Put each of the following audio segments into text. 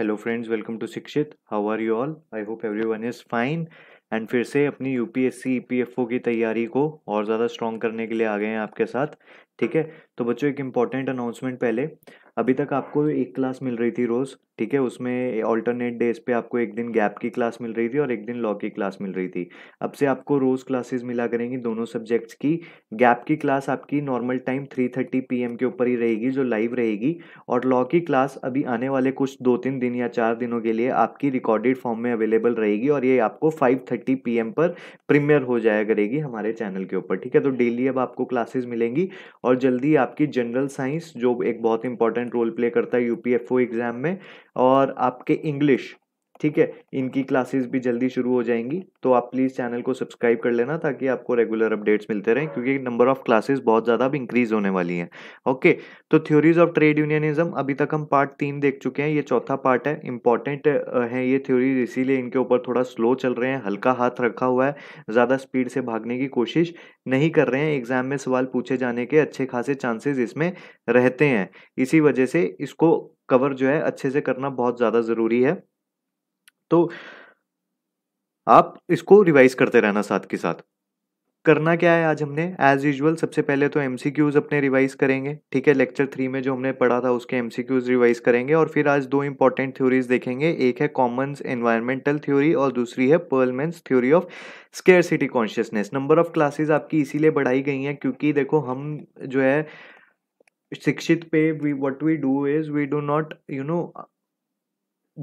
Hello friends welcome to Shikshit how are you all I hope everyone is fine and फिर से अपनी UPSC EPFO e की तैयारी को और ज़्यादा स्ट्रॉन्ग करने के लिए आ गए हैं आपके साथ ठीक है तो बच्चों एक इम्पॉर्टेंट अनाउंसमेंट पहले अभी तक आपको एक क्लास मिल रही थी रोज़ ठीक है उसमें ऑल्टरनेट डेज पे आपको एक दिन गैप की क्लास मिल रही थी और एक दिन लॉ की क्लास मिल रही थी अब से आपको रोज़ क्लासेस मिला करेंगी दोनों सब्जेक्ट्स की गैप की क्लास आपकी normal time three thirty P के ऊपर ही रहेगी जो लाइव रहेगी और लॉ की क्लास अभी आने वाले कुछ दो तीन दिन या चार दिनों के लिए आपकी रिकॉर्डेड फॉर्म में अवेलेबल रहेगी और ये आपको फाइव थर्टी पी पर प्रीमियर हो जाया करेगी हमारे चैनल के ऊपर ठीक है तो डेली अब आपको क्लासेज मिलेंगी और जल्दी आपकी जनरल साइंस जो एक बहुत इंपॉर्टेंट इंपॉर्टेंट रोल प्ले करता है यूपीएफओ एग्ज़ाम में और आपके इंग्लिश ठीक है इनकी क्लासेस भी जल्दी शुरू हो जाएंगी तो आप प्लीज़ चैनल को सब्सक्राइब कर लेना ताकि आपको रेगुलर अपडेट्स मिलते रहें क्योंकि नंबर ऑफ क्लासेस बहुत ज़्यादा अब इंक्रीज़ होने वाली हैं ओके तो थ्योरीज ऑफ ट्रेड यूनियनिज्म अभी तक हम पार्ट तीन देख चुके हैं ये चौथा पार्ट है इंपॉर्टेंट है ये थ्योरीज इसीलिए इनके ऊपर थोड़ा स्लो चल रहे हैं हल्का हाथ रखा हुआ है ज़्यादा स्पीड से भागने की कोशिश नहीं कर रहे हैं एग्जाम में सवाल पूछे जाने के अच्छे खासे चांसेज इसमें रहते हैं इसी वजह से इसको कवर जो है अच्छे से करना बहुत ज़्यादा ज़रूरी है तो आप इसको रिवाइज करते रहना साथ के साथ करना क्या है आज हमने एज यूजल सबसे पहले तो एम अपने रिवाइज करेंगे ठीक है लेक्चर थ्री में जो हमने पढ़ा था उसके एम रिवाइज करेंगे और फिर आज दो इंपॉर्टेंट थ्योरीज देखेंगे एक है कॉमन्स एनवायरमेंटल थ्योरी और दूसरी है पर्लमेंस theory of scarcity consciousness number of classes आपकी इसीलिए बढ़ाई गई हैं क्योंकि देखो हम जो है शिक्षित पे we what we do is we do not you know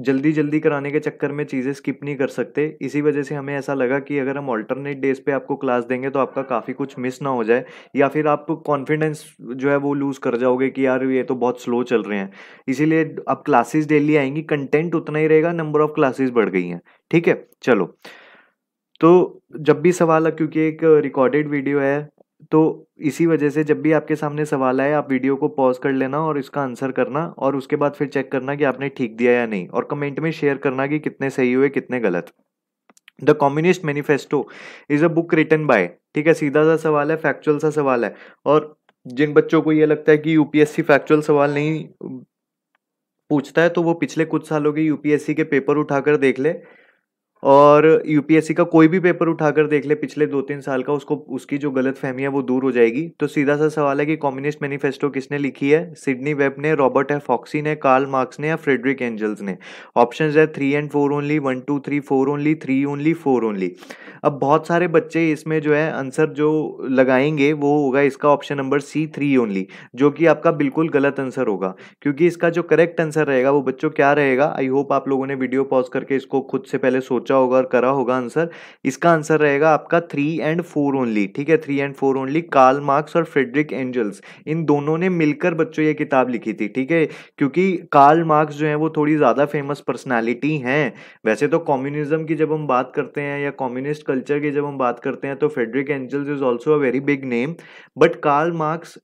जल्दी जल्दी कराने के चक्कर में चीज़ें स्किप नहीं कर सकते इसी वजह से हमें ऐसा लगा कि अगर हम ऑल्टरनेट डेज पे आपको क्लास देंगे तो आपका काफ़ी कुछ मिस ना हो जाए या फिर आप कॉन्फिडेंस जो है वो लूज़ कर जाओगे कि यार ये तो बहुत स्लो चल रहे हैं इसीलिए अब क्लासेस डेली आएंगी कंटेंट उतना ही रहेगा नंबर ऑफ क्लासेज बढ़ गई हैं ठीक है चलो तो जब भी सवाल क्योंकि एक रिकॉर्डेड वीडियो है तो इसी वजह से जब भी आपके सामने सवाल आए आप वीडियो को पॉज कर लेना और इसका आंसर करना और उसके बाद फिर चेक करना कि आपने ठीक दिया या नहीं और कमेंट में शेयर करना कि कितने सही हुए कितने गलत the communist manifesto is a book written by ठीक है सीधा सा सवाल है फैक्चुअल सा सवाल है और जिन बच्चों को ये लगता है कि यूपीएससी फैक्चुअल सवाल नहीं पूछता है तो वो पिछले कुछ सालों के यूपीएससी के पेपर उठाकर देख ले और यूपीएससी का कोई भी पेपर उठाकर देख ले पिछले दो तीन साल का उसको उसकी जो गलत फहमी है वो दूर हो जाएगी तो सीधा सा सवाल है कि कम्युनिस्ट मैनिफेस्टो किसने लिखी है सिडनी वेब ने रॉबर्ट एफ फॉक्सी ने कार्ल मार्क्स ने या फ्रेडरिक एंजल्स ने ऑप्शन है three and four only one two three four only three only four only अब बहुत सारे बच्चे इसमें जो है आंसर जो लगाएंगे वो होगा इसका option number C three only जो कि आपका बिल्कुल गलत आंसर होगा क्योंकि इसका जो करेक्ट आंसर रहेगा वो बच्चों क्या रहेगा आई होप आप लोगों ने वीडियो पॉज करके इसको खुद से पहले सोच सोचा होगा और करा होगा आंसर इसका आंसर रहेगा आपका थ्री एंड फोर ओनली ठीक है three and four only Karl Marx और फ्रेडरिक एंजल्स इन दोनों ने मिलकर बच्चों ये किताब लिखी थी ठीक है क्योंकि कार्ल मार्क्स जो है वो थोड़ी ज़्यादा फेमस पर्सनैलिटी हैं वैसे तो कॉम्युनिज्म की जब हम बात करते हैं या कॉम्युनिस्ट कल्चर की जब हम बात करते हैं तो Frederick Engels is also a very big name but Karl Marx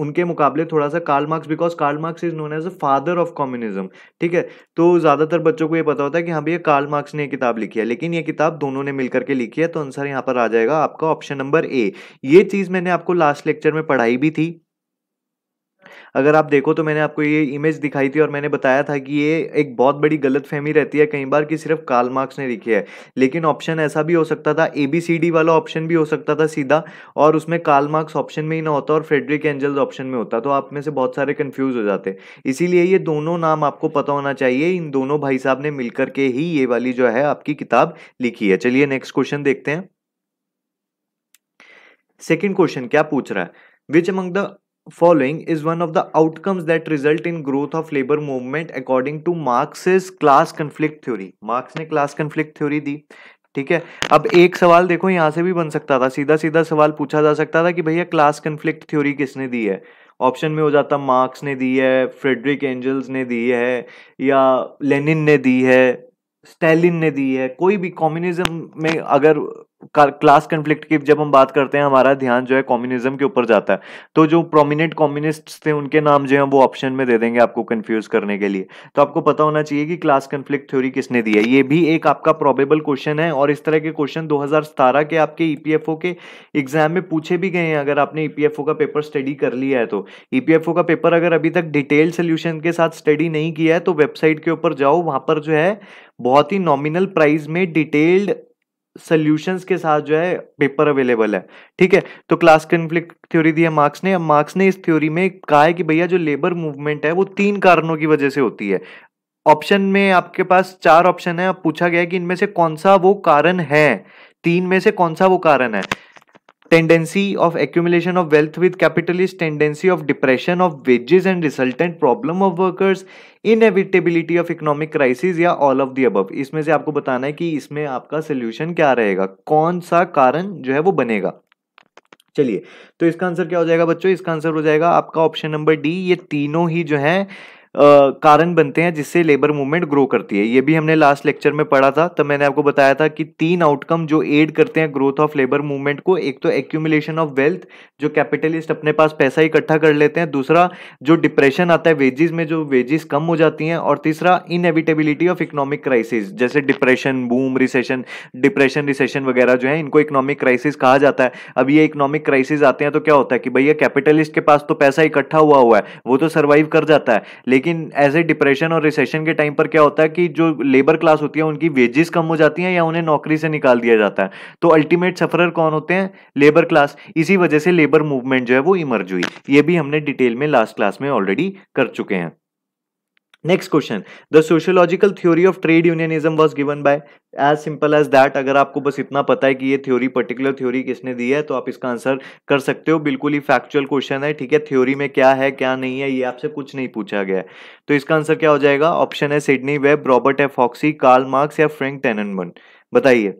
उनके मुकाबले थोड़ा सा Karl Marx because Karl Marx is known as a father of communism ठीक है तो ज़्यादातर बच्चों को ये पता होता है कि हाँ भैया कार्ल मार्क्स ने ये किताब लिखी है लेकिन ये किताब दोनों ने मिलकर के लिखी है तो आंसर यहाँ पर आ जाएगा आपका ऑप्शन नंबर ए ये चीज़ मैंने आपको लास्ट लेक्चर में पढ़ाई भी थी अगर आप देखो तो मैंने आपको ये इमेज दिखाई थी और मैंने बताया था कि ये एक बहुत बड़ी गलत फहमी रहती है कई बार कि सिर्फ काल मार्क्स ने लिखी है लेकिन ऑप्शन ऐसा भी हो सकता था ए बी सी डी वाला ऑप्शन भी हो सकता था सीधा और उसमें काल मार्क्स ऑप्शन में ही ना होता और फ्रेडरिक एंजल्स ऑप्शन में होता तो आप में से बहुत सारे कन्फ्यूज हो जाते इसीलिए ये दोनों नाम आपको पता होना चाहिए इन दोनों भाई साहब ने मिलकर के ही ये वाली जो है आपकी किताब लिखी है चलिए नेक्स्ट क्वेश्चन देखते हैं सेकेंड क्वेश्चन क्या पूछ रहा है which among the following is one of the outcomes that result in growth of labor movement according to marx's class conflict theory marx ne class conflict theory di ठीक है अब एक सवाल देखो यहाँ से भी बन सकता था सीधा सीधा सवाल पूछा जा सकता था कि भैया क्लास कन्फ्लिक्ट थ्योरी किसने दी है ऑप्शन में हो जाता मार्क्स ने दी है फ्रेडरिक एंजल्स ने दी है या लेनिन ने दी है स्टेलिन ने दी है कोई भी कम्युनिज्म में अगर क्लास कन्फ्लिक्ट की जब हम बात करते हैं हमारा ध्यान जो है कम्युनिज्म के ऊपर जाता है तो जो प्रोमिनेंट कॉम्युनिस्ट थे उनके नाम जो है वो ऑप्शन में दे देंगे आपको कंफ्यूज करने के लिए तो आपको पता होना चाहिए कि क्लास कन्फ्लिक्ट थ्योरी किसने दी है ये भी एक आपका प्रोबेबल क्वेश्चन है और इस तरह के क्वेश्चन दो के आपके ईपीएफओ e के एग्जाम में पूछे भी गए हैं अगर आपने ईपीएफओ e का पेपर स्टडी कर लिया है तो ईपीएफओ e का पेपर अगर अभी तक डिटेल सोल्यूशन के साथ स्टडी नहीं किया है तो वेबसाइट के ऊपर जाओ वहां पर जो है बहुत ही नॉमिनल प्राइस में डिटेल्ड सोल्यूशन के साथ जो है पेपर अवेलेबल है ठीक है तो क्लास कन्फ्लिक्ट थ्योरी दी है मार्क्स ने अब मार्क्स ने इस थ्योरी में कहा है कि भैया जो लेबर मूवमेंट है वो तीन कारणों की वजह से होती है ऑप्शन में आपके पास चार ऑप्शन है पूछा गया है कि इनमें से कौन सा वो कारण है तीन में से कौन सा वो कारण है tendency of accumulation of wealth with capitalist tendency of depression of wages and resultant problem of workers inevitability of economic crisis या ऑल ऑफ दी अबव इसमें से आपको बताना है कि इसमें आपका सोल्यूशन क्या रहेगा कौन सा कारण जो है वो बनेगा चलिए तो इसका आंसर क्या हो जाएगा बच्चों इसका आंसर हो जाएगा आपका ऑप्शन नंबर डी ये तीनों ही जो है कारण बनते हैं जिससे लेबर मूवमेंट ग्रो करती है ये भी हमने लास्ट लेक्चर में पढ़ा था तो मैंने आपको बताया था कि तीन आउटकम जो एड करते हैं ग्रोथ ऑफ लेबर मूवमेंट को एक तो एक्यूमुलेशन ऑफ वेल्थ जो कैपिटलिस्ट अपने पास पैसा इकट्ठा कर लेते हैं दूसरा जो डिप्रेशन आता है वेजेस में जो वेजेस कम हो जाती हैं और तीसरा इनएविटेबिलिटी ऑफ इकोनॉमिक क्राइसिस जैसे depression boom recession depression recession वगैरह जो है इनको इकोनॉमिक क्राइसिस कहा जाता है अब ये इकोनॉमिक क्राइसिस आते हैं तो क्या होता है कि भैया कैपिटलिस्ट के पास तो पैसा इकट्ठा हुआ हुआ है वो तो सर्वाइव कर जाता है लेकिन लेकिन एज ए डिप्रेशन और रिसेशन के टाइम पर क्या होता है कि जो लेबर क्लास होती है उनकी वेजेस कम हो जाती हैं या उन्हें नौकरी से निकाल दिया जाता है तो अल्टीमेट सफरर कौन होते हैं लेबर क्लास इसी वजह से लेबर मूवमेंट जो है वो इमर्ज हुई ये भी हमने डिटेल में लास्ट क्लास में ऑलरेडी कर चुके हैं next question the sociological theory of trade unionism was given by as simple as that अगर आपको बस इतना पता है कि ये थ्योरी पर्टिकुलर थ्योरी किसने दी है तो आप इसका आंसर कर सकते हो बिल्कुल ही फैक्चुअल क्वेश्चन है ठीक है थ्योरी में क्या है क्या नहीं है ये आपसे कुछ नहीं पूछा गया है तो इसका आंसर क्या हो जाएगा ऑप्शन है Sydney Webb Robert F Hoxie Karl Marx या फ्रेंक टेननमन बताइए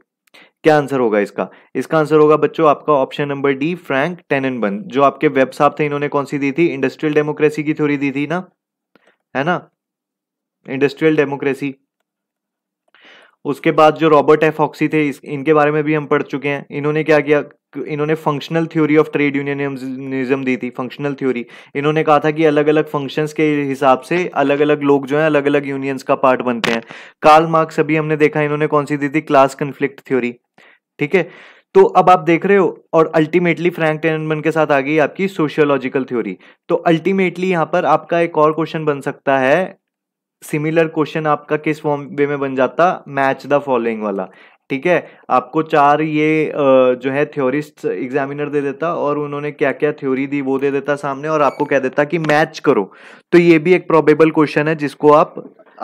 क्या आंसर होगा इसका इसका आंसर होगा बच्चों आपका option number D Frank Tannenbaum जो आपके वेब साहब थे इन्होंने कौन सी दी थी इंडस्ट्रियल डेमोक्रेसी की थ्योरी दी थी ना है ना इंडस्ट्रियल डेमोक्रेसी उसके बाद जो रॉबर्ट एफ ऑक्सी थे इस, इनके बारे में भी हम पढ़ चुके हैं इन्होंने क्या किया इन्होंने functional theory of trade unionism दी थी फंक्शनल थ्योरी इन्होंने कहा था कि अलग अलग फंक्शंस के हिसाब से अलग अलग लोग जो हैं अलग अलग यूनियंस का पार्ट बनते हैं कार्ल मार्क्स अभी हमने देखा इन्होंने कौन सी दी थी क्लास कन्फ्लिक्ट थ्योरी ठीक है तो अब आप देख रहे हो और अल्टीमेटली फ्रैंक टेनमन के साथ आ गई आपकी सोशियोलॉजिकल थ्योरी तो अल्टीमेटली यहाँ पर आपका एक और क्वेश्चन बन सकता है सिमिलर क्वेश्चन आपका किस फॉर्म वे में बन जाता मैच द फॉलोइंग वाला ठीक है आपको चार ये जो है थ्योरिस्ट एग्जामिनर दे देता और उन्होंने क्या क्या थ्योरी दी वो दे देता सामने और आपको कह देता कि मैच करो तो ये भी एक प्रोबेबल क्वेश्चन है जिसको आप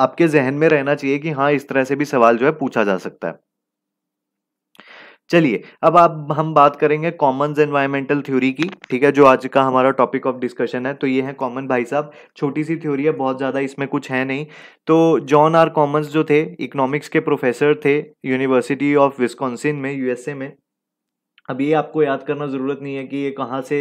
आपके जहन में रहना चाहिए कि हाँ इस तरह से भी सवाल जो है पूछा जा सकता है चलिए अब आप हम बात करेंगे कॉमन्स एनवायरमेंटल थ्योरी की ठीक है जो आज का हमारा टॉपिक ऑफ डिस्कशन है तो ये है कॉमन भाई साहब छोटी सी थ्योरी है बहुत ज़्यादा इसमें कुछ है नहीं तो जॉन आर कॉमन्स जो थे इकोनॉमिक्स के प्रोफेसर थे यूनिवर्सिटी ऑफ विस्कॉन्सिन में यूएसए में अब ये आपको याद करना ज़रूरत नहीं है कि ये कहाँ से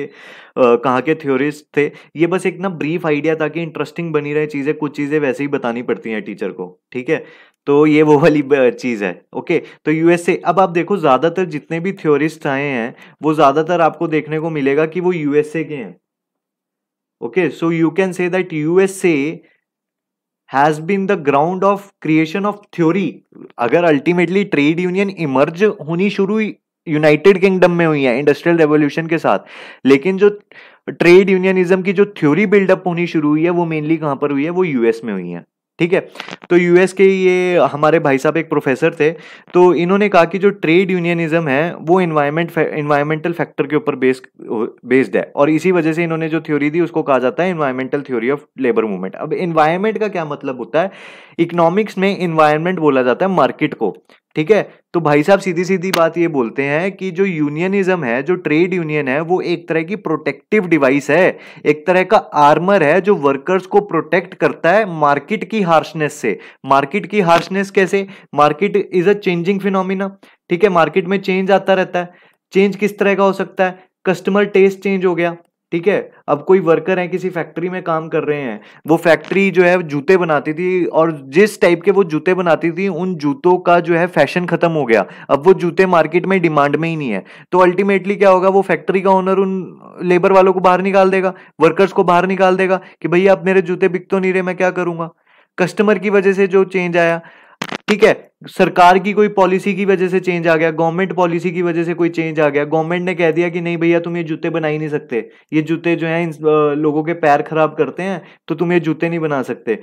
कहाँ के थ्योरिस्ट थे ये बस एक ना ब्रीफ आइडिया ताकि इंटरेस्टिंग बनी रहे चीज़ें कुछ चीज़ें वैसे ही बतानी पड़ती हैं टीचर को ठीक है तो ये वो वाली चीज़ है ओके तो यूएसए अब आप देखो ज़्यादातर जितने भी थ्योरिस्ट आए हैं वो ज़्यादातर आपको देखने को मिलेगा कि वो यूएसए के हैं okay so you can say that USA has been the ground of creation of theory अगर अल्टीमेटली ट्रेड यूनियन इमर्ज होनी शुरू यूनाइटेड किंगडम में हुई है इंडस्ट्रियल रेवोल्यूशन के साथ लेकिन जो ट्रेड यूनियनिज्म की जो थ्योरी बिल्डअप होनी शुरू हुई है वो मेनली कहाँ पर हुई है वो यूएस में हुई है ठीक है तो यूएस के ये हमारे भाई साहब एक प्रोफेसर थे तो इन्होंने कहा कि जो ट्रेड यूनियनिज्म है वो इन्वायरमेंट इन्वायरमेंटल फैक्टर के ऊपर बेस बेस्ड है और इसी वजह से इन्होंने जो थ्योरी दी उसको कहा जाता है environmental theory of labour movement अब इन्वायरमेंट का क्या मतलब होता है इकोनॉमिक्स में इन्वायरमेंट बोला जाता है मार्केट को ठीक है तो भाई साहब सीधी सीधी बात ये बोलते हैं कि जो यूनियनिज्म है जो ट्रेड यूनियन है वो एक तरह की प्रोटेक्टिव डिवाइस है एक तरह का आर्मर है जो वर्कर्स को प्रोटेक्ट करता है मार्केट की हार्शनेस से मार्केट की हार्शनेस कैसे market is a changing phenomena ठीक है मार्केट में चेंज आता रहता है चेंज किस तरह का हो सकता है कस्टमर टेस्ट चेंज हो गया ठीक है अब कोई वर्कर है किसी फैक्ट्री में काम कर रहे हैं वो फैक्ट्री जो है जूते बनाती थी और जिस टाइप के वो जूते बनाती थी उन जूतों का जो है फैशन खत्म हो गया अब वो जूते मार्केट में डिमांड में ही नहीं है तो अल्टीमेटली क्या होगा वो फैक्ट्री का ओनर उन लेबर वालों को बाहर निकाल देगा वर्कर्स को बाहर निकाल देगा कि भैया आप मेरे जूते बिक तो नहीं रहे मैं क्या करूंगा कस्टमर की वजह से जो चेंज आया ठीक है सरकार की कोई पॉलिसी की वजह से चेंज आ गया गवर्नमेंट पॉलिसी की वजह से कोई चेंज आ गया गवर्नमेंट ने कह दिया कि नहीं भैया तुम ये जूते बना ही नहीं सकते ये जूते जो है इन लोगों के पैर खराब करते हैं तो तुम ये जूते नहीं बना सकते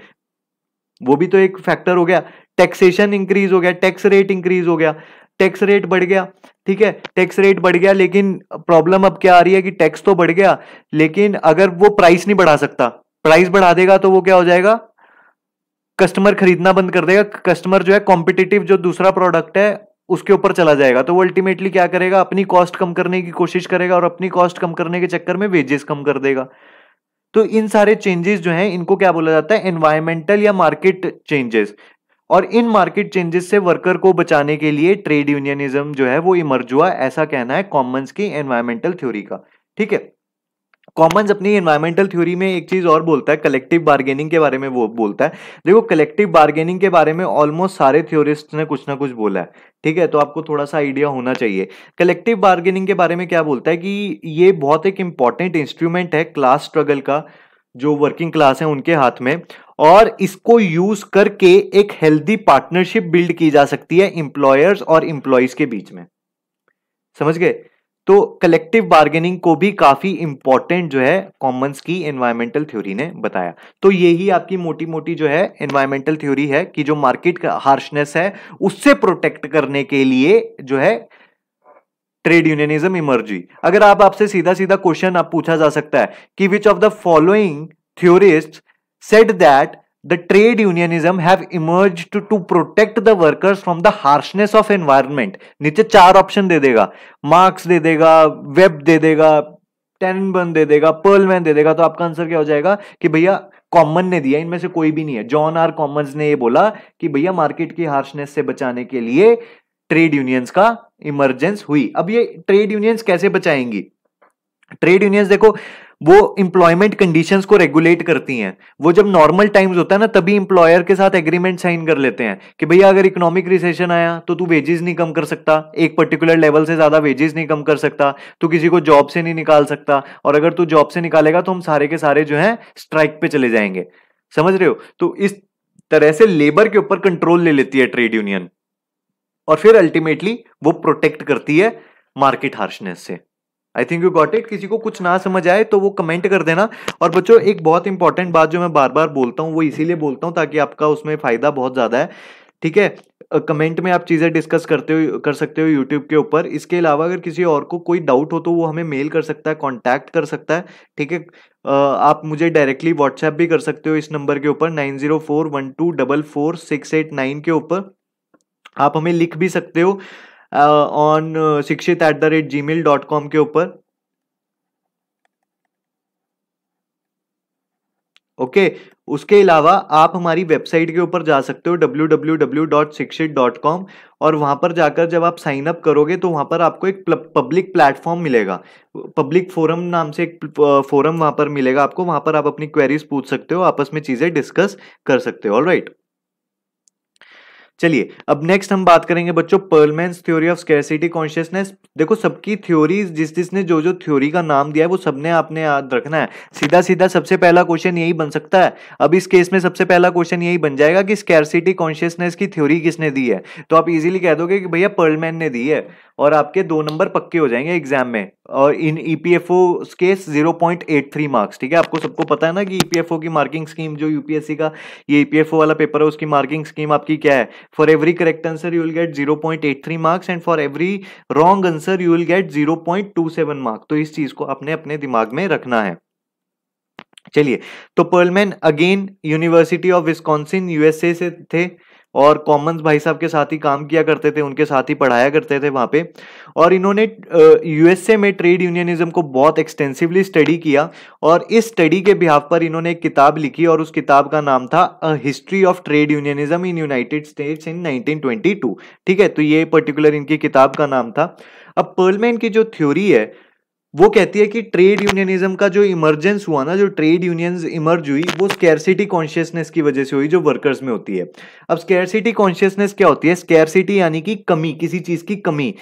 वो भी तो एक फैक्टर हो गया टैक्सेशन इंक्रीज हो गया टैक्स रेट इंक्रीज हो गया टैक्स रेट बढ़ गया ठीक है टैक्स रेट बढ़ गया लेकिन प्रॉब्लम अब क्या आ रही है कि टैक्स तो बढ़ गया लेकिन अगर वो प्राइस नहीं बढ़ा सकता प्राइस बढ़ा देगा तो वो क्या हो जाएगा कस्टमर खरीदना बंद कर देगा कस्टमर जो है कॉम्पिटेटिव जो दूसरा प्रोडक्ट है उसके ऊपर चला जाएगा तो वो अल्टीमेटली क्या करेगा अपनी कॉस्ट कम करने की कोशिश करेगा और अपनी कॉस्ट कम करने के चक्कर में वेजेस कम कर देगा तो इन सारे चेंजेस जो हैं इनको क्या बोला जाता है एनवायरमेंटल या मार्केट चेंजेस और इन मार्केट चेंजेस से वर्कर को बचाने के लिए ट्रेड यूनियनिज्म जो है वो इमर्ज हुआ ऐसा कहना है कॉमन्स की एनवायरमेंटल थ्योरी का ठीक है कॉमन्स अपनी इन्वायरमेंटल थ्योरी में एक चीज और बोलता है कलेक्टिव बार्गेनिंग के बारे में वो बोलता है देखो कलेक्टिव बार्गेनिंग के बारे में ऑलमोस्ट सारे थ्योरिस्ट ने कुछ ना कुछ बोला है ठीक है तो आपको थोड़ा सा आइडिया होना चाहिए कलेक्टिव बार्गेनिंग के बारे में क्या बोलता है कि ये बहुत एक इंपॉर्टेंट इंस्ट्रूमेंट है क्लास स्ट्रगल का जो वर्किंग क्लास है उनके हाथ में और इसको यूज करके एक हेल्दी पार्टनरशिप बिल्ड की जा सकती है इंप्लॉयर्स और इंप्लॉयज के बीच में समझ गए तो कलेक्टिव बार्गेनिंग को भी काफी इंपॉर्टेंट जो है कॉमन्स की एनवायरमेंटल थ्योरी ने बताया तो यही आपकी मोटी मोटी जो है एनवायरमेंटल थ्योरी है कि जो मार्केट का हार्शनेस है उससे प्रोटेक्ट करने के लिए जो है ट्रेड यूनियनिज्म इमर्जी अगर आप आपसे सीधा सीधा क्वेश्चन आप पूछा जा सकता है कि which of the following theorist set that the trade unionism have emerged to, to protect the workers from the harshness of environment नीचे चार ऑप्शन दे देगा मार्क्स दे देगा वेब दे देगा टेनबर्न दे देगा पर्लमैन दे देगा तो आपका आंसर क्या हो जाएगा कि भैया कॉमन ने दिया इनमें से कोई भी नहीं है जॉन आर कॉमन ने ये बोला कि भैया मार्केट की हार्शनेस से बचाने के लिए ट्रेड यूनियंस का इमरजेंस हुई अब ये ट्रेड यूनियंस कैसे बचाएंगी ट्रेड यूनियंस देखो वो इंप्लॉयमेंट कंडीशन को रेगुलेट करती हैं वो जब नॉर्मल टाइम्स होता है ना तभी इंप्लॉयर के साथ एग्रीमेंट साइन कर लेते हैं कि भैया अगर इकोनॉमिक रिसेशन आया तो तू वेजेस नहीं कम कर सकता एक पर्टिकुलर लेवल से ज्यादा वेजेस नहीं कम कर सकता तू किसी को जॉब से नहीं निकाल सकता और अगर तू जॉब से निकालेगा तो हम सारे के सारे जो है स्ट्राइक पे चले जाएंगे समझ रहे हो तो इस तरह से लेबर के ऊपर कंट्रोल ले लेती है ट्रेड यूनियन और फिर अल्टीमेटली वो प्रोटेक्ट करती है मार्केट हार्शनेस से I think you got it किसी को कुछ ना समझ आए तो वो कमेंट कर देना और बच्चों एक बहुत इंपॉर्टेंट बात जो मैं बार बार बोलता हूँ वो इसीलिए बोलता हूँ ताकि आपका उसमें फायदा बहुत ज्यादा है ठीक है कमेंट में आप चीज़ें डिस्कस करते हो कर सकते हो यूट्यूब के ऊपर इसके अलावा अगर किसी और को कोई डाउट हो तो वो हमें मेल कर सकता है कॉन्टैक्ट कर सकता है ठीक है आप मुझे डायरेक्टली व्हाट्सएप भी कर सकते हो इस नंबर के ऊपर nine zero four one two double four six eight nine के ऊपर आप हमें लिख भी सकते हो on Shikshit at the rate Gmail dot com के ऊपर ओके okay. उसके अलावा आप हमारी वेबसाइट के ऊपर जा सकते हो डब्ल्यू और वहां पर जाकर जब आप साइन अप करोगे तो वहां पर आपको एक पब्लिक प्लेटफॉर्म मिलेगा पब्लिक फोरम नाम से एक फोरम वहां पर मिलेगा आपको वहां पर आप अपनी क्वेरीज पूछ सकते हो आपस में चीज़ें डिस्कस कर सकते हो ऑल राइट चलिए अब नेक्स्ट हम बात करेंगे बच्चों Perlman theory of scarcity consciousness देखो सबकी थ्योरी जिस जिसने जो जो थ्योरी का नाम दिया है वो सबने आपने याद रखना है सीधा सीधा सबसे पहला क्वेश्चन यही बन सकता है अब इस केस में सबसे पहला क्वेश्चन यही बन जाएगा कि स्केरसिटी कॉन्शियसनेस की थ्योरी किसने दी है तो आप इजिली कह दोगे कि भैया पर्लमैन ने दी है और आपके दो नंबर पक्के हो जाएंगे एग्जाम में और इन ईपीएफओ e पी के zero point eight three marks ठीक है आपको सबको पता है ना कि ईपीएफओ e की मार्किंग स्कीम जो यूपीएससी का ये ईपीएफओ e वाला पेपर है उसकी मार्किंग स्कीम आपकी क्या है for every correct answer you will get zero point eight three marks and for every wrong answer you will get zero point two seven marks तो इस चीज को आपने अपने दिमाग में रखना है चलिए तो Perlman again university of Wisconsin USA से थे और कॉमन्स भाई साहब के साथ ही काम किया करते थे उनके साथ ही पढ़ाया करते थे वहाँ पे और इन्होंने यूएसए में ट्रेड यूनियनिज्म को बहुत एक्सटेंसिवली स्टडी किया और इस स्टडी के बिहाव पर इन्होंने एक किताब लिखी और उस किताब का नाम था a history of trade unionism in United States in nineteen ठीक है तो ये पर्टिकुलर इनकी किताब का नाम था अब पर्लमैन की जो थ्योरी है वो कहती है कि ट्रेड यूनियनिज्म का जो इमर्जेंस हुआ ना जो ट्रेड यूनियंस इमर्ज हुई वो स्केरसिटी कॉन्शियसनेस की वजह से हुई जो वर्कर्स में होती है अब स्केरसिटी कॉन्शियसनेस क्या होती है स्केरसिटी यानी कि कमी किसी चीज की कमी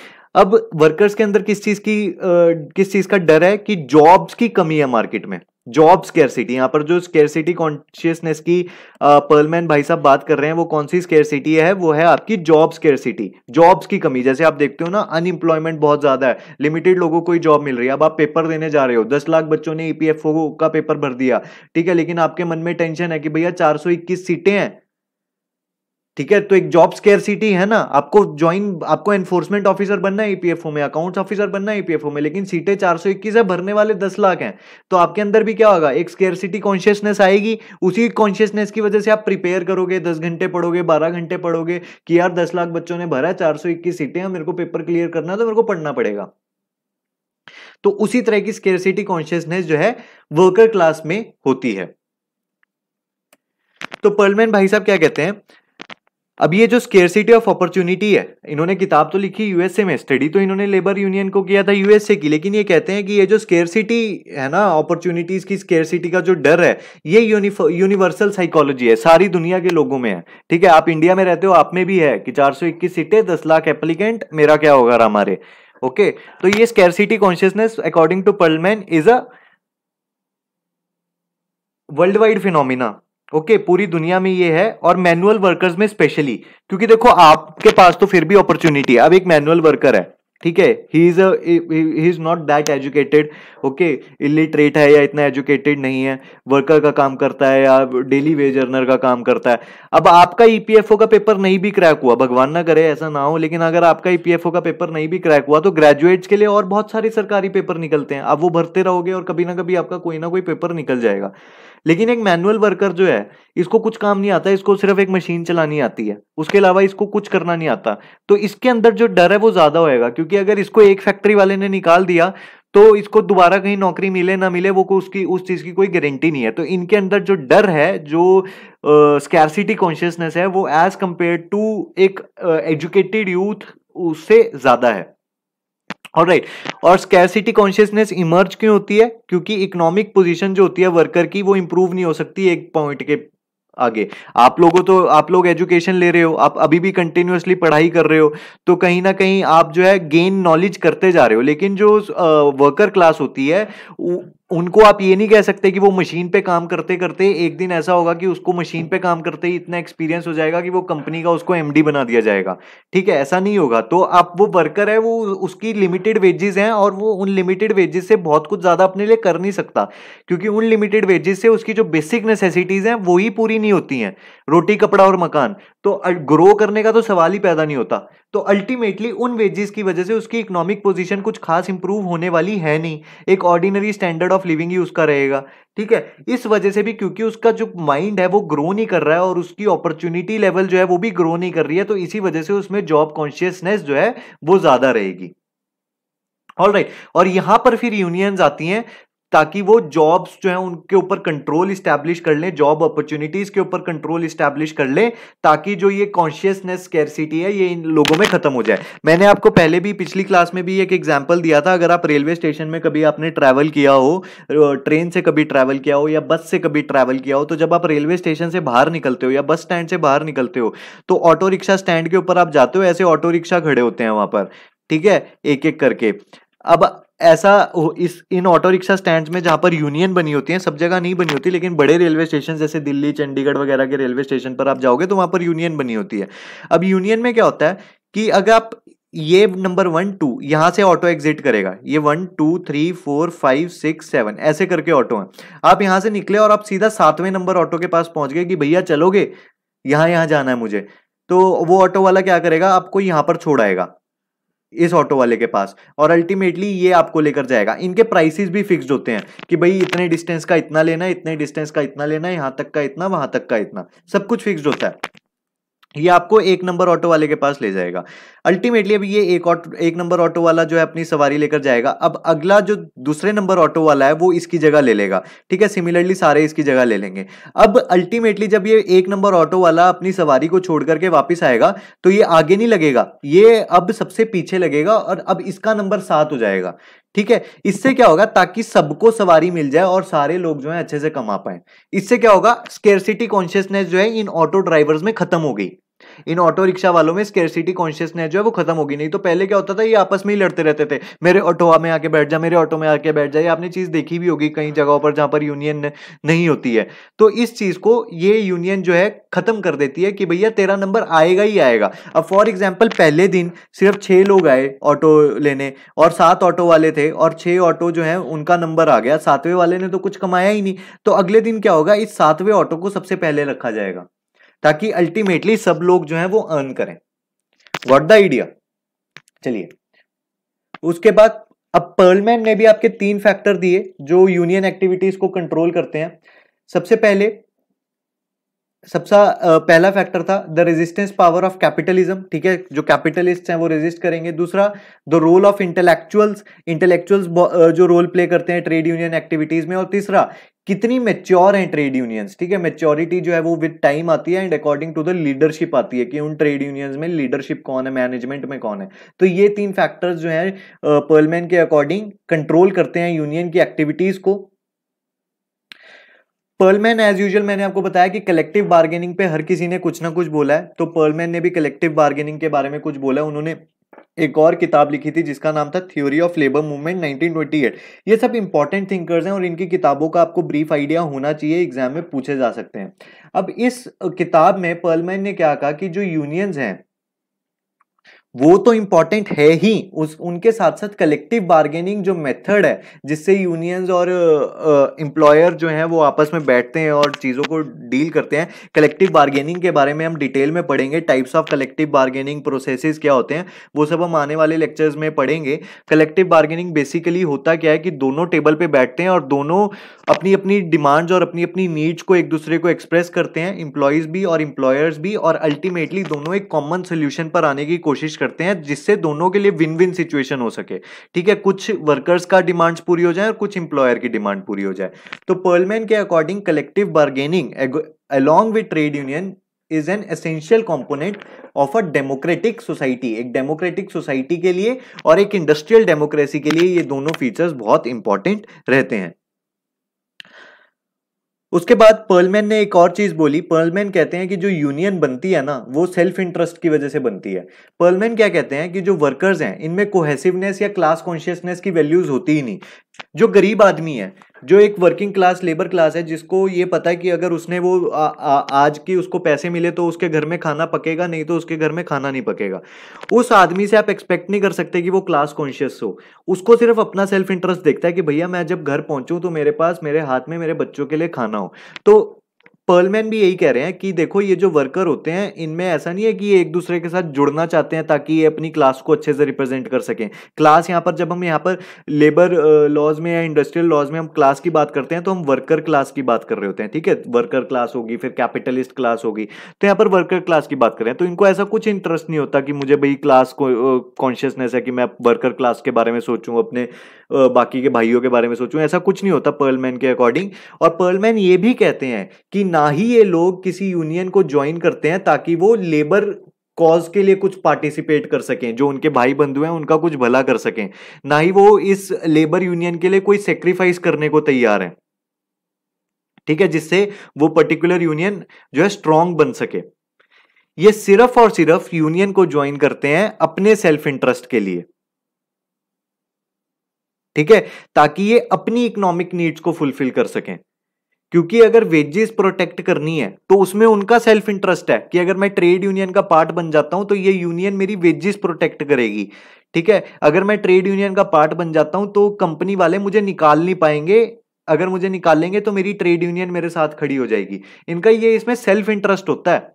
अब वर्कर्स के अंदर किस चीज की आ, किस चीज का डर है कि जॉब्स की कमी है मार्केट में जॉब स्केरसिटी यहाँ पर जो सिटी कॉन्शियसनेस की पर्लमैन भाई साहब बात कर रहे हैं वो कौन सी सिटी है वो है आपकी जॉब सिटी जॉब्स की कमी जैसे आप देखते हो ना अनएम्प्लॉयमेंट बहुत ज्यादा है लिमिटेड लोगों को ही जॉब मिल रही है अब आप पेपर देने जा रहे हो दस लाख बच्चों ने ईपीएफओ e का पेपर भर दिया ठीक है लेकिन आपके मन में टेंशन है कि भैया चार सीटें हैं ठीक है तो एक जॉब स्केयर सिटी है ना आपको ज्वाइन आपको एनफोर्समेंट ऑफिसर बनना है ईपीएफओ e में अकाउंट्स ऑफिसर बनना है ईपीएफओ e में लेकिन सीटें इक्कीस है भरने वाले दस लाख हैं तो आपके अंदर भी क्या होगा एक स्केयर सिटी कॉन्शियसनेस आएगी उसी कॉन्शियसनेस की वजह से आप प्रिपेयर करोगे दस घंटे पढ़ोगे बारह घंटे पढ़ोगे कि यार दस लाख बच्चों ने भरा है चार सीटें हैं मेरे को पेपर क्लियर करना है तो मेरे को पढ़ना पड़ेगा तो उसी तरह की स्केयर कॉन्शियसनेस जो है वर्कर क्लास में होती है तो पर्लमैन भाई साहब क्या कहते हैं अब ये जो स्केरसिटी ऑफ अपॉर्चुनिटी है इन्होंने किताब तो लिखी यूएसए में स्टडी तो इन्होंने लेबर यूनियन को किया था यूएसए की लेकिन ये कहते हैं कि ये जो स्केरसिटी है ना अपॉर्चुनिटीज की स्केरसिटी का जो डर है ये यूनिवर्सल साइकोलॉजी है सारी दुनिया के लोगों में है ठीक है आप इंडिया में रहते हो आप में भी है कि चार सीटें दस लाख एप्लीकेंट मेरा क्या होगा हमारे ओके तो ये scarcity consciousness according to Perlman is a world wide phenomena okay okay, पूरी दुनिया में ये है और मैनुअल वर्कर्स में स्पेशली क्योंकि देखो आपके पास तो फिर भी अपॉर्चुनिटी है अब एक मैनुअल वर्कर है ठीक है he is he is not that educated okay illiterate है या इतना एजुकेटेड नहीं है वर्कर का काम करता है या डेली वेज अर्नर का काम करता है अब आपका ईपीएफओ e का पेपर नहीं भी क्रैक हुआ भगवान ना करे ऐसा ना हो लेकिन अगर आपका ईपीएफओ e का पेपर नहीं भी क्रैक हुआ तो ग्रेजुएट्स के लिए और बहुत सारे सरकारी पेपर निकलते हैं आप वो भरते रहोगे और कभी ना कभी आपका कोई ना कोई पेपर निकल जाएगा लेकिन एक मैनुअल वर्कर जो है इसको कुछ काम नहीं आता इसको सिर्फ एक मशीन चलानी आती है उसके अलावा इसको कुछ करना नहीं आता तो इसके अंदर जो डर है वो ज्यादा होएगा क्योंकि अगर इसको एक फैक्ट्री वाले ने निकाल दिया तो इसको दोबारा कहीं नौकरी मिले ना मिले वो को उसकी उस चीज की कोई गारंटी नहीं है तो इनके अंदर जो डर है जो स्कैरसिटी uh, कॉन्शियसनेस है वो एज कंपेयर टू एक एजुकेटेड uh, यूथ उससे ज्यादा है और राइट और स्कैसिटी कॉन्शियसनेस इमर्ज क्यों होती है क्योंकि इकोनॉमिक पोजीशन जो होती है वर्कर की वो इंप्रूव नहीं हो सकती एक पॉइंट के आगे आप लोगों तो आप लोग एजुकेशन ले रहे हो आप अभी भी कंटिन्यूसली पढ़ाई कर रहे हो तो कहीं ना कहीं आप जो है गेन नॉलेज करते जा रहे हो लेकिन जो वर्कर क्लास होती है उनको आप ये नहीं कह सकते कि वो मशीन पे काम करते करते एक दिन ऐसा होगा कि उसको मशीन पे काम करते ही इतना एक्सपीरियंस हो जाएगा कि वो कंपनी का उसको एमडी बना दिया जाएगा ठीक है ऐसा नहीं होगा तो आप वो वर्कर है वो उसकी लिमिटेड वेजेस हैं और वो उन लिमिटेड वेजेस से बहुत कुछ ज़्यादा अपने लिए कर नहीं सकता क्योंकि उन लिमिटेड वेजेस से उसकी जो बेसिक नेसेसिटीज़ हैं वो ही पूरी नहीं होती हैं रोटी कपड़ा और मकान तो ग्रो करने का तो सवाल ही पैदा नहीं होता तो अल्टीमेटली उन वेजेस की वजह से उसकी इकोनॉमिक पोजीशन कुछ खास इंप्रूव होने वाली है नहीं एक ऑर्डिनरी स्टैंडर्ड ऑफ लिविंग ही उसका रहेगा ठीक है इस वजह से भी क्योंकि उसका जो माइंड है वो ग्रो नहीं कर रहा है और उसकी अपॉर्चुनिटी लेवल जो है वो भी ग्रो नहीं कर रही है तो इसी वजह से उसमें जॉब कॉन्शियसनेस जो है वो ज़्यादा रहेगी ऑल राइट right. और यहां पर फिर यूनियंस आती हैं ताकि वो जॉब्स जो है उनके ऊपर कंट्रोल स्टैब्लिश कर लें जॉब अपॉर्चुनिटीज के ऊपर कंट्रोल स्टैब्लिश कर लें ताकि जो ये कॉन्शियसनेस स्केरसिटी है ये इन लोगों में खत्म हो जाए मैंने आपको पहले भी पिछली क्लास में भी एक एग्जाम्पल दिया था अगर आप रेलवे स्टेशन में कभी आपने ट्रैवल किया हो ट्रेन से कभी ट्रैवल किया हो या बस से कभी ट्रैवल किया हो तो जब आप रेलवे स्टेशन से बाहर निकलते हो या बस स्टैंड से बाहर निकलते हो तो ऑटो रिक्शा स्टैंड के ऊपर आप जाते हो ऐसे ऑटो रिक्शा खड़े होते हैं वहां पर ठीक है एक एक करके अब ऐसा इस इन ऑटो रिक्शा स्टैंड में जहां पर यूनियन बनी होती है सब जगह नहीं बनी होती लेकिन बड़े रेलवे स्टेशन जैसे दिल्ली चंडीगढ़ वगैरह के रेलवे स्टेशन पर आप जाओगे तो वहां पर यूनियन बनी होती है अब यूनियन में क्या होता है कि अगर आप ये नंबर वन टू यहां से ऑटो एग्जिट करेगा ये one two three four five six seven ऐसे करके ऑटो हैं आप यहाँ से निकले और आप सीधा सातवें नंबर ऑटो के पास पहुंच गए कि भैया चलोगे यहां यहाँ जाना है मुझे तो वो ऑटो वाला क्या करेगा आपको यहाँ पर छोड़ आएगा इस ऑटो वाले के पास और अल्टीमेटली ये आपको लेकर जाएगा इनके प्राइसेस भी फिक्स होते हैं कि भाई इतने डिस्टेंस का इतना लेना है इतने डिस्टेंस का इतना लेना है यहाँ तक का इतना वहाँ तक का इतना सब कुछ फिक्स होता है ये आपको एक नंबर ऑटो वाले के पास ले जाएगा अल्टीमेटली अब ये एक ऑटो एक नंबर ऑटो वाला जो है अपनी सवारी लेकर जाएगा अब अगला जो दूसरे नंबर ऑटो वाला है वो इसकी जगह ले लेगा ठीक है सिमिलरली सारे इसकी जगह ले लेंगे अब अल्टीमेटली जब ये एक नंबर ऑटो वाला अपनी सवारी को छोड़ करके वापिस आएगा तो ये आगे नहीं लगेगा ये अब सबसे पीछे लगेगा और अब इसका नंबर सात हो जाएगा ठीक है इससे क्या होगा ताकि सबको सवारी मिल जाए और सारे लोग जो है अच्छे से कमा पाए इससे क्या होगा स्केरसिटी कॉन्शियसनेस जो है इन ऑटो ड्राइवर्स में खत्म हो गई इन ऑटो रिक्शा वालों में स्केरसिटी कॉन्शियसनेस जो है वो खत्म होगी नहीं तो पहले क्या होता था ये आपस में ही लड़ते रहते थे मेरे ऑटो में आके बैठ जा मेरे ऑटो में आके बैठ जाए आपने चीज देखी भी होगी कई जगहों पर जहां पर यूनियन नहीं होती है तो इस चीज को ये यूनियन जो है खत्म कर देती है कि भैया तेरा नंबर आएगा ही आएगा अब फॉर एग्जाम्पल पहले दिन सिर्फ छह लोग आए ऑटो लेने और सात ऑटो वाले थे और छह ऑटो जो है उनका नंबर आ गया सातवें वाले ने तो कुछ कमाया ही नहीं तो अगले दिन क्या होगा इस सातवें ऑटो को सबसे पहले रखा जाएगा ताकि अल्टीमेटली सब लोग जो है वो अर्न करें वॉट द आइडिया चलिए उसके बाद अब पर्लमैन ने भी आपके तीन फैक्टर दिए जो यूनियन एक्टिविटीज को कंट्रोल करते हैं सबसे पहले सबसे पहला फैक्टर था the resistance power of capitalism ठीक है जो कैपिटलिस्ट हैं वो रेजिस्ट करेंगे दूसरा the role of intellectuals intellectuals जो रोल प्ले करते हैं ट्रेड यूनियन एक्टिविटीज में और तीसरा कितनी मेच्योर हैं ट्रेड यूनियंस ठीक है मेच्योरिटी जो है वो विद टाइम आती है and according to the leadership आती है कि उन ट्रेड यूनियंस में लीडरशिप कौन है मैनेजमेंट में कौन है तो ये तीन फैक्टर्स जो हैं पर्लमैन के अकॉर्डिंग कंट्रोल करते हैं यूनियन की एक्टिविटीज को पर्लमैन एज यूजल मैंने आपको बताया कि कलेक्टिव बार्गेनिंग पे हर किसी ने कुछ ना कुछ बोला है तो पर्लमैन ने भी कलेक्टिव बार्गेनिंग के बारे में कुछ बोला उन्होंने एक और किताब लिखी थी जिसका नाम था थ्योरी ऑफ लेबर मूवमेंट 1928 ये सब इंपॉर्टेंट थिंकर्स हैं और इनकी किताबों का आपको ब्रीफ आइडिया होना चाहिए एग्जाम में पूछे जा सकते हैं अब इस किताब में पर्लमैन ने क्या कहा कि जो यूनियंस हैं वो तो इम्पॉर्टेंट है ही उस उनके साथ साथ कलेक्टिव बार्गेनिंग जो मेथड है जिससे यूनियंस और एम्प्लॉयर जो हैं वो आपस में बैठते हैं और चीज़ों को डील करते हैं कलेक्टिव बार्गेनिंग के बारे में हम डिटेल में पढ़ेंगे types of collective bargaining processes क्या होते हैं वो सब हम आने वाले लेक्चर्स में पढ़ेंगे कलेक्टिव बार्गेनिंग बेसिकली होता क्या है कि दोनों टेबल पर बैठते हैं और दोनों अपनी अपनी डिमांड्स और अपनी अपनी नीड्स को एक दूसरे को एक्सप्रेस करते हैं इम्प्लॉयज़ भी और इम्प्लॉयर्स भी और अल्टीमेटली दोनों एक कॉमन सोल्यूशन पर आने की कोशिश करते हैं जिससे दोनों के लिए विन विन सिचुएशन हो सके ठीक है कुछ वर्कर्स का डिमांड पूरी हो जाए और कुछ इंप्लॉयर की डिमांड पूरी हो जाए तो पर्लमैन के according collective bargaining along with trade union is an essential component of a democratic society एक डेमोक्रेटिक सोसाइटी के लिए और एक इंडस्ट्रियल डेमोक्रेसी के लिए ये दोनों फीचर्स बहुत इंपॉर्टेंट रहते हैं उसके बाद पर्लमैन ने एक और चीज़ बोली पर्लमैन कहते हैं कि जो यूनियन बनती है ना वो सेल्फ इंटरेस्ट की वजह से बनती है पर्लमैन क्या कहते हैं कि जो वर्कर्स हैं इनमें कोहेसिवनेस या क्लास कॉन्शियसनेस की वैल्यूज़ होती ही नहीं जो गरीब आदमी है जो एक वर्किंग क्लास लेबर क्लास है जिसको ये पता है कि अगर उसने वो आ, आ, आज की उसको पैसे मिले तो उसके घर में खाना पकेगा नहीं तो उसके घर में खाना नहीं पकेगा उस आदमी से आप एक्सपेक्ट नहीं कर सकते कि वो क्लास कॉन्शियस हो उसको सिर्फ अपना सेल्फ इंटरेस्ट देखता है कि भैया मैं जब घर पहुंचूं तो मेरे पास मेरे हाथ में मेरे बच्चों के लिए खाना हो तो पर्लमैन भी यही कह रहे हैं कि देखो ये जो वर्कर होते हैं इनमें ऐसा नहीं है कि ये एक दूसरे के साथ जुड़ना चाहते हैं ताकि ये अपनी क्लास को अच्छे से रिप्रेजेंट कर सकें क्लास यहाँ पर जब हम यहाँ पर लेबर लॉज में या इंडस्ट्रियल लॉज में हम क्लास की बात करते हैं तो हम वर्कर क्लास की बात कर रहे होते हैं ठीक है वर्कर क्लास होगी फिर कैपिटलिस्ट क्लास होगी तो यहाँ पर वर्कर क्लास की बात करें तो इनको ऐसा कुछ इंटरेस्ट नहीं होता कि मुझे भाई क्लास को कॉन्शियसनेस है कि मैं वर्कर क्लास के बारे में सोचूँ अपने बाकी के भाइयों के बारे में सोचूं ऐसा कुछ नहीं होता पर्लमैन के अकॉर्डिंग और पर्लमैन ये भी कहते हैं कि ना ही ये लोग किसी यूनियन को ज्वाइन करते हैं ताकि वो लेबर कॉज के लिए कुछ पार्टिसिपेट कर सकें जो उनके भाई बंधु हैं उनका कुछ भला कर सकें ना ही वो इस लेबर यूनियन के लिए कोई सेक्रीफाइस करने को तैयार हैं ठीक है जिससे वो पर्टिकुलर यूनियन जो है स्ट्रांग बन सके ये सिर्फ और सिर्फ यूनियन को ज्वाइन करते हैं अपने सेल्फ इंटरेस्ट के लिए ठीक है ताकि ये अपनी इकोनॉमिक नीड्स को फुलफिल कर सकें क्योंकि अगर वेजेस प्रोटेक्ट करनी है तो उसमें उनका सेल्फ इंटरेस्ट है कि अगर मैं ट्रेड यूनियन का पार्ट बन जाता हूं तो ये यूनियन मेरी वेजेस प्रोटेक्ट करेगी ठीक है अगर मैं ट्रेड यूनियन का पार्ट बन जाता हूं तो कंपनी वाले मुझे निकाल नहीं पाएंगे अगर मुझे निकालेंगे तो मेरी ट्रेड यूनियन मेरे साथ खड़ी हो जाएगी इनका ये इसमें सेल्फ इंटरेस्ट होता है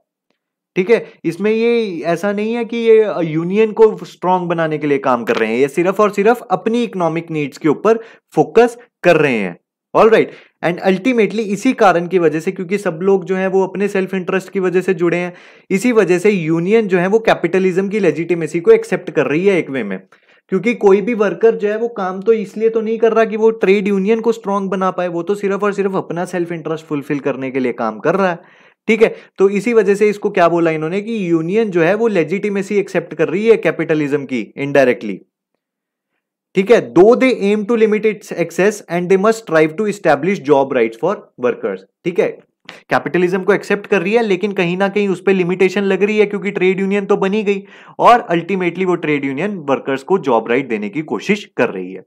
ठीक है इसमें ये ऐसा नहीं है कि ये यूनियन को स्ट्रांग बनाने के लिए काम कर रहे हैं ये सिर्फ और सिर्फ अपनी इकोनॉमिक नीड्स के ऊपर फोकस कर रहे हैं ऑल राइट एंड अल्टीमेटली इसी कारण की वजह से क्योंकि सब लोग जो हैं वो अपने सेल्फ इंटरेस्ट की वजह से जुड़े हैं इसी वजह से यूनियन जो है वो कैपिटलिज्म की लेजिटिमेसी को एक्सेप्ट कर रही है एक वे में क्योंकि कोई भी वर्कर जो है वो काम तो इसलिए तो नहीं कर रहा कि वो ट्रेड यूनियन को स्ट्रांग बना पाए वो तो सिर्फ और सिर्फ अपना सेल्फ इंटरेस्ट फुलफिल करने के लिए काम कर रहा है ठीक है तो इसी वजह से इसको क्या बोला इन्होंने कि यूनियन जो है वो लेजिटिमेसी एक्सेप्ट कर रही है कैपिटलिज्म की इनडायरेक्टली ठीक है though they aim to limit its excess and they must strive to establish job right for workers ठीक है कैपिटलिज्म को एक्सेप्ट कर रही है लेकिन कहीं ना कहीं उस पर लिमिटेशन लग रही है क्योंकि ट्रेड यूनियन तो बनी गई और अल्टीमेटली वो ट्रेड यूनियन वर्कर्स को जॉब राइट देने की कोशिश कर रही है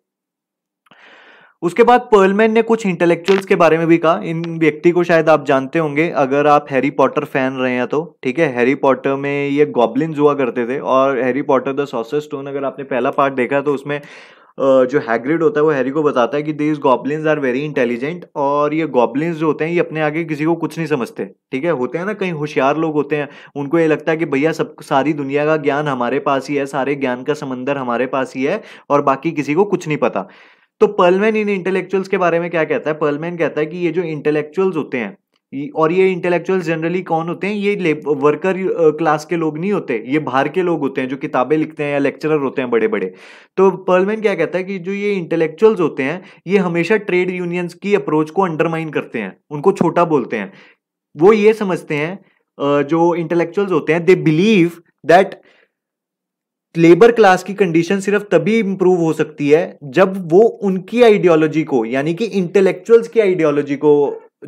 उसके बाद पर्लमैन ने कुछ इंटेलेक्चुअल्स के बारे में भी कहा इन व्यक्ति को शायद आप जानते होंगे अगर आप हैरी पॉटर फैन रहे हैं तो ठीक है हैरी पॉटर में ये गॉबलिन हुआ करते थे और Harry Potter the sorcerer stone अगर आपने पहला पार्ट देखा तो उसमें जो हैग्रिड होता है वो हैरी को बताता है कि these goblin are very intelligent और ये गॉबलिन जो होते हैं ये अपने आगे किसी को कुछ नहीं समझते ठीक है होते हैं ना कहीं होशियार लोग होते हैं उनको ये लगता है कि भैया सब सारी दुनिया का ज्ञान हमारे पास ही है सारे ज्ञान का समंदर हमारे पास ही है और बाकी किसी को कुछ नहीं पता तो पर्लमैन इन इंटेलेक्चुअल्स के बारे में क्या कहता है पर्लमैन कहता है कि ये जो इंटेलेक्चुअल्स होते हैं और ये इंटेलेक्चुअल्स जनरली कौन होते हैं ये वर्कर क्लास के लोग नहीं होते ये बाहर के लोग होते हैं जो किताबें लिखते हैं या लेक्चरर होते हैं बड़े बड़े तो पर्लमैन क्या कहता है कि जो ये इंटेलेक्चुअल्स होते हैं ये हमेशा ट्रेड यूनियंस की अप्रोच को अंडरमाइन करते हैं उनको छोटा बोलते हैं वो ये समझते हैं जो इंटेलेक्चुअल्स होते हैं they believe that labour class की कंडीशन सिर्फ तभी इंप्रूव हो सकती है जब वो उनकी आइडियोलॉजी को यानी कि इंटेलेक्चुअल्स की आइडियोलॉजी को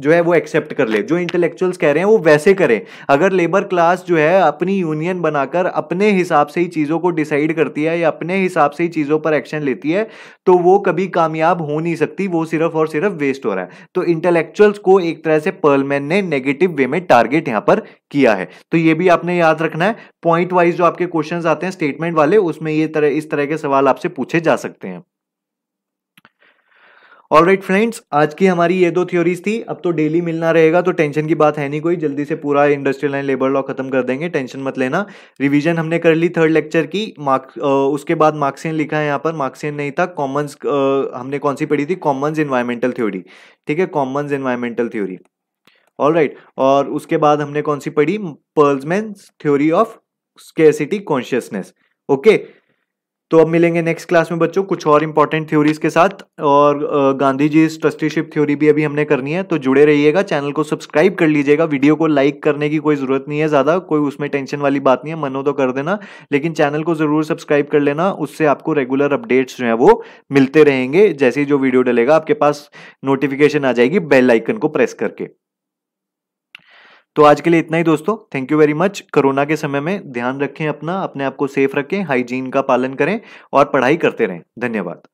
जो है वो एक्सेप्ट कर ले जो इंटेलेक्चुअल्स कह रहे हैं वो वैसे करें अगर लेबर क्लास जो है अपनी यूनियन बनाकर अपने हिसाब से ही चीज़ों को डिसाइड करती है या अपने हिसाब से ही चीज़ों पर एक्शन लेती है तो वो कभी कामयाब हो नहीं सकती वो सिर्फ और सिर्फ वेस्ट हो रहा है तो इंटेलेक्चुअल्स को एक तरह से पर्लमैन ने नेगेटिव वे में टारगेट यहाँ पर किया है तो ये भी आपने याद रखना है पॉइंट वाइज जो आपके क्वेश्चन आते हैं स्टेटमेंट वाले उसमें ये तरह इस तरह के सवाल आपसे पूछे जा सकते हैं ऑल राइट फ्रेंड्स आज की हमारी ये दो थ्योरीज थी अब तो डेली मिलना रहेगा तो टेंशन की बात है नहीं कोई जल्दी से पूरा इंडस्ट्रियल एंड लेबर लॉ खत्म कर देंगे टेंशन मत लेना रिवीजन हमने कर ली थर्ड लेक्चर की मार्क्स उसके बाद मार्क्सियन लिखा है यहाँ पर मार्क्सियन नहीं था कॉमन्स हमने कौन सी पढ़ी थी कॉमन्स इन्वायरमेंटल थ्योरी ठीक है commons environmental theory all right और उसके बाद हमने कौन सी पढ़ी Perlman theory of scarcity consciousness okay तो अब मिलेंगे नेक्स्ट क्लास में बच्चों कुछ और इंपॉर्टेंट थ्योरीज के साथ और गांधी जी ट्रस्टीशिप थ्योरी भी अभी हमने करनी है तो जुड़े रहिएगा चैनल को सब्सक्राइब कर लीजिएगा वीडियो को लाइक करने की कोई ज़रूरत नहीं है ज़्यादा कोई उसमें टेंशन वाली बात नहीं है मनो तो कर देना लेकिन चैनल को ज़रूर सब्सक्राइब कर लेना उससे आपको रेगुलर अपडेट्स जो है वो मिलते रहेंगे जैसे ही जो वीडियो डलेगा आपके पास नोटिफिकेशन आ जाएगी बेल आइकन को प्रेस करके तो आज के लिए इतना ही दोस्तों thank you very much corona के समय में ध्यान रखें अपना अपने आप को सेफ रखें हाइजीन का पालन करें और पढ़ाई करते रहें धन्यवाद